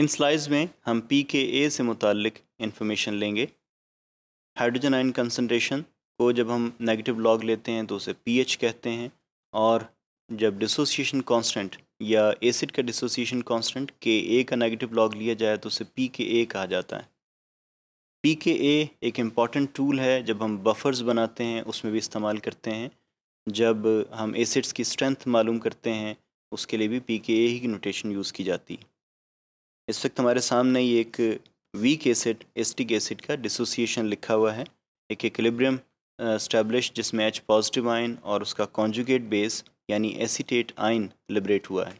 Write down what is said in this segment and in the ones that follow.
इन slides में हम P के ए से मुतल इन्फॉर्मेशन लेंगे हाइड्रोजन आयन कंसनट्रेशन को जब हम नेगेटिव लॉग लेते हैं तो उसे एच कहते हैं और जब डिसोसिएशन कांस्टेंट या एसिड का डिसोसिएशन कांस्टेंट के ए का नेगेटिव लॉग लिया जाए तो उसे पी के ए कहा जाता है पी के ए एक इम्पॉर्टेंट टूल है जब हम बफर्स बनाते हैं उसमें भी इस्तेमाल करते हैं जब हम एसिड्स की स्ट्रेंथ मालूम करते हैं उसके लिए भी पी के ए ही की नोटेशन यूज़ की जाती है इस वक्त हमारे सामने ये एक वीक एसिड एस्टिक एसिड का डिसोसिएशन लिखा हुआ है एक एकब्रियम स्टैब्लिश जिसमें एच पॉजिटिव आयन और उसका कॉन्जुगेट बेस यानी एसीटेट आयन लिबरेट हुआ है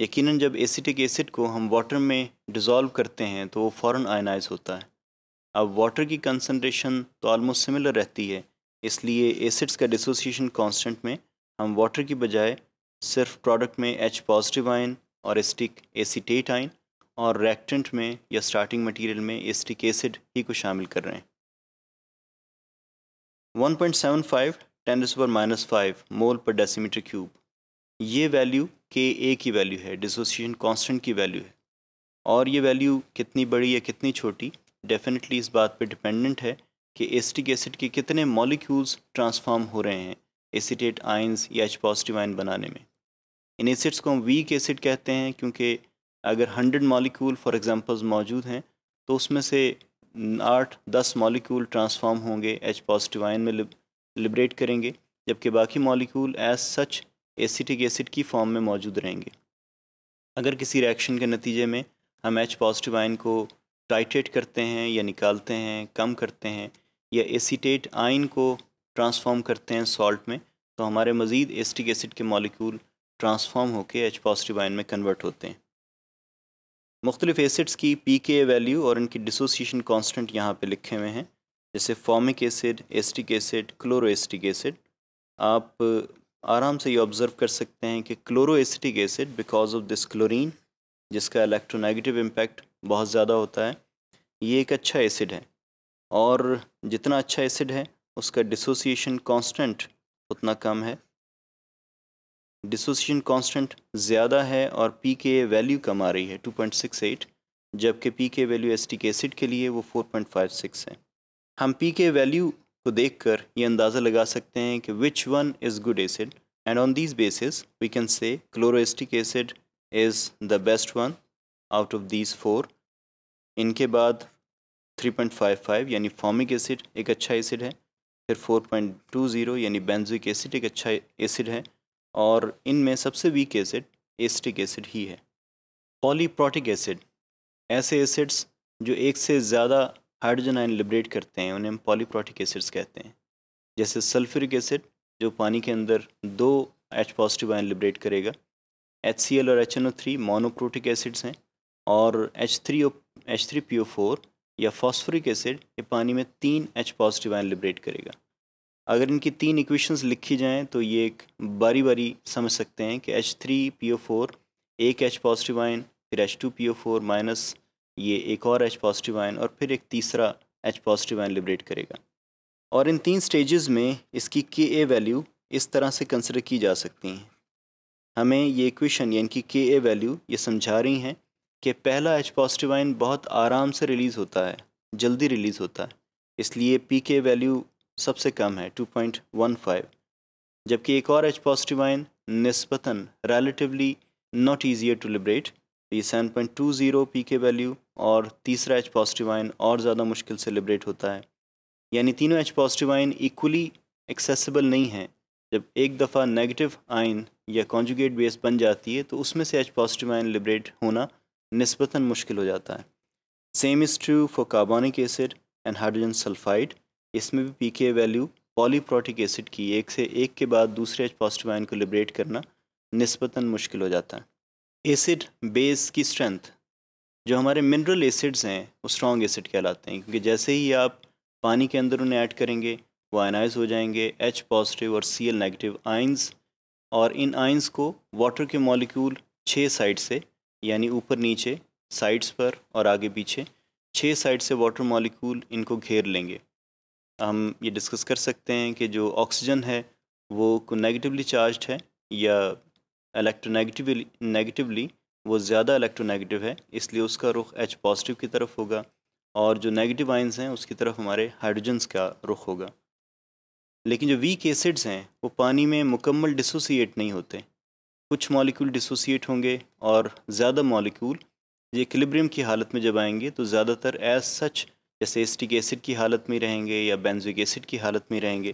यकीनन जब एसिटिक एसिड को हम वाटर में डिज़ोल्व करते हैं तो वो फ़ौर आयनाइज होता है अब वाटर की कंसनट्रेशन तो ऑलमोस्ट सिमिलर रहती है इसलिए एसिड्स का डिसोसिएशन कॉन्सटेंट में हम वाटर की बजाय सिर्फ प्रोडक्ट में एच पॉजिटिव आयन और एसिटिक एसीटेट आइन और रिएक्टेंट में या स्टार्टिंग मटेरियल में एसिटिक एसिड ही को शामिल कर रहे हैं 1.75 पॉइंट सेवन फाइव टेन पर minus five mole per decimetre cube ये वैल्यू के ए की वैल्यू है डिसोसिएशन कांस्टेंट की वैल्यू है और ये वैल्यू कितनी बड़ी या कितनी छोटी डेफिनेटली इस बात पर डिपेंडेंट है कि एसिटिक एसिड के कितने मॉलिक्यूल्स ट्रांसफॉर्म हो रहे हैं एसीटेट आइन्स या एच पॉजिटिव आइन बनाने में इन एसिड्स को हम वीक एसिड कहते हैं क्योंकि अगर हंड्रेड मॉलिक्यूल फॉर एग्जांपल्स मौजूद हैं तो उसमें से आठ दस मॉलिक्यूल ट्रांसफॉर्म होंगे एच पॉजिटिव आयन में लिबरेट करेंगे जबकि बाकी molecule as such acetic acid की फॉर्म में मौजूद रहेंगे अगर किसी रिएक्शन के नतीजे में हम एच पॉजिटिव आयन को टाइट्रेट करते हैं या निकालते हैं कम करते हैं या एसीटेट आयन को ट्रांसफॉर्म करते हैं सॉल्ट में तो हमारे मज़ीद एसिटिक एसिड के मॉलिक्यूल ट्रांसफॉर्म होकर एच पॉजिटिव आयन में कन्वर्ट होते हैं मुख्तलिफ़ एसिड्स की पी के वैल्यू और इनकी डिसोसिएशन कॉन्सटेंट यहाँ पर लिखे हुए हैं जैसे formic acid acetic acid chloro acid आप आराम से ये ऑब्ज़र्व कर सकते हैं कि chloro acid because of this chlorine जिसका इलेक्ट्रोनेगेटिव इम्पैक्ट बहुत ज़्यादा होता है ये एक अच्छा एसिड है और जितना अच्छा एसिड है उसका डिसोसिएशन कांस्टेंट उतना कम है डिसोसिएशन कांस्टेंट ज़्यादा है और पी के वैल्यू कम आ रही है 2.68 जबकि P K value acetic acid के लिए वो 4.56 है हम पी के वैल्यू को देखकर ये अंदाज़ा लगा सकते हैं कि which one is good acid and on this basis we can say chloroacetic acid is the best one out of these four इनके बाद 3.55 यानी फॉमिक एसिड एक अच्छा एसिड है फिर 4.20 यानी बेंजिक एसिड एक अच्छा एसिड है और इनमें सबसे वीक एसिड एस्टिक एसिड ही है पॉलीप्रोटिक एसिड ऐसे एसिड्स जो एक से ज़्यादा हाइड्रोजन आयन लिबरेट करते हैं उन्हें हम पॉलीप्रोटिक एसिड्स कहते हैं जैसे सल्फ्यूरिक एसिड जो पानी के अंदर दो एच पॉजिटिव आयन लिबरेट करेगा एच सी एल और H N O three monoprotic acids हैं और H three O H three P O four या फॉस्फोरिक एसिड ये पानी में तीन एच पॉजिटिव आयन लिबरेट करेगा अगर इनकी तीन इक्वेशंस लिखी जाएँ तो ये एक बारी बारी समझ सकते हैं कि H three P O four एक एच पॉजिटिव आयन फिर H two P O four minus ये एक और एच पॉजिटिव आयन और फिर एक तीसरा एच पॉजिटिव आयन लिबरेट करेगा और इन तीन स्टेजेस में इसकी के ए वैल्यू इस तरह से कंसिडर की जा सकती हैं हमें ये इक्वेशन यानी कि के ए वैल्यू ये समझा रही हैं कि पहला एच पॉजिटिव आयन बहुत आराम से रिलीज़ होता है जल्दी रिलीज़ होता है इसलिए पी के वैल्यू सबसे कम है 2.15 जबकि एक और एच पॉजिटिव आयन नस्बता relatively not easier to liberate ये seven point two zero P K value और तीसरा एच पॉजिटिव आयन और ज़्यादा मुश्किल से लिबरेट होता है यानी तीनों H positive ion equally accessible नहीं हैं जब एक दफ़ा नेगेटिव आयन या कॉन्जुगेट बेस बन जाती है तो उसमें से एच पॉजिटिव आयन लिबरेट होना नस्बता मुश्किल हो जाता है same is true for carbonic acid and hydrogen sulphide इसमें भी P K value polyprotic acid की एक से एक के बाद दूसरे एच पॉजिटिव आयन को लिबरेट करना नस्बता मुश्किल हो जाता है एसिड बेस की स्ट्रेंथ जो हमारे मिनरल एसिड्स हैं वो स्ट्रॉन्ग एसिड कहलाते हैं क्योंकि जैसे ही आप पानी के अंदर उन्हें ऐड करेंगे वो आयनाइज हो जाएंगे एच पॉजिटिव और सी एल नेगेटिव आइन्स और इन आइन्स को वाटर के मॉलिक्यूल छः साइड से यानी ऊपर नीचे साइड्स पर और आगे पीछे छः साइड से वाटर मॉलिक्यूल इनको घेर लेंगे हम ये डिस्कस कर सकते हैं कि जो ऑक्सीजन है वो नेगेटिवली चार्ज है या इलेक्ट्रोनेगेटिवली नेगेटिवली वो ज़्यादा इलेक्ट्रोनेगेटिव है इसलिए उसका रुख एच पॉजिटिव की तरफ होगा और जो नेगेटिव आइंस हैं उसकी तरफ हमारे हाइड्रोजन्स का रुख होगा लेकिन जो वीक एसिड्स हैं वो पानी में मुकम्मल डिसोसिएट नहीं होते कुछ मॉलिक्यूल डिसोसिएट होंगे और ज़्यादा मॉलिक्यूल ये किलिब्रियम की हालत में जब आएंगे तो ज़्यादातर एज सच जैसे एस्टिक एसिड की हालत में रहेंगे या बेंजिक एसिड की हालत में रहेंगे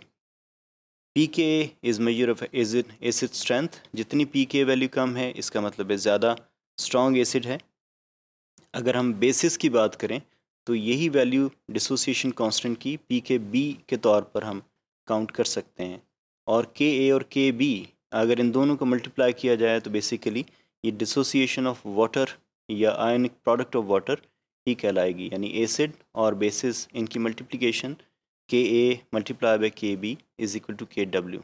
P K is measure of acid acid strength जितनी पी के वैल्यू कम है इसका मतलब है ज़्यादा स्ट्रॉन्ग एसिड है अगर हम बेसिस की बात करें तो यही वैल्यू डिसोसिएशन कांस्टेंट की पी के बी के तौर पर हम काउंट कर सकते हैं और के ए और के बी अगर इन दोनों को मल्टीप्लाई किया जाए तो बेसिकली ये डिसोसिएशन ऑफ वाटर या आयनिक प्रोडक्ट ऑफ वाटर ही कहलाएगी यानी एसिड और बेसिस इनकी multiplication K a multiply by K b is equal to K W